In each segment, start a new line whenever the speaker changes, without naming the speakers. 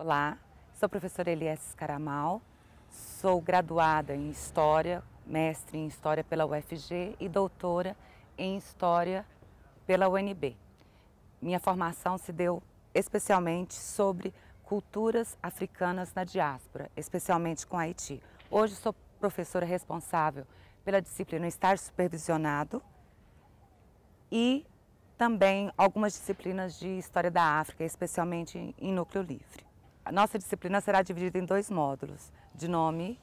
Olá, sou a professora Elias Caramal, sou graduada em História, mestre em História pela UFG e doutora em História pela UNB. Minha formação se deu especialmente sobre culturas africanas na diáspora, especialmente com Haiti. Hoje sou professora responsável pela disciplina estar Supervisionado e também algumas disciplinas de História da África, especialmente em Núcleo Livre. A nossa disciplina será dividida em dois módulos, de nome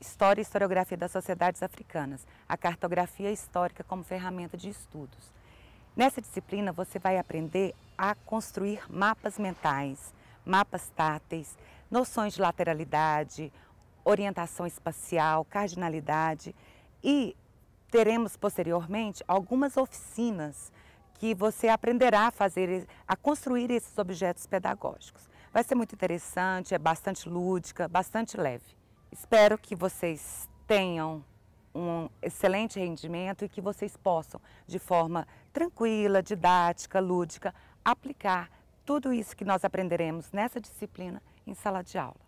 História e Historiografia das Sociedades Africanas, a cartografia histórica como ferramenta de estudos. Nessa disciplina você vai aprender a construir mapas mentais, mapas táteis, noções de lateralidade, orientação espacial, cardinalidade e teremos posteriormente algumas oficinas que você aprenderá a fazer a construir esses objetos pedagógicos. Vai ser muito interessante, é bastante lúdica, bastante leve. Espero que vocês tenham um excelente rendimento e que vocês possam, de forma tranquila, didática, lúdica, aplicar tudo isso que nós aprenderemos nessa disciplina em sala de aula.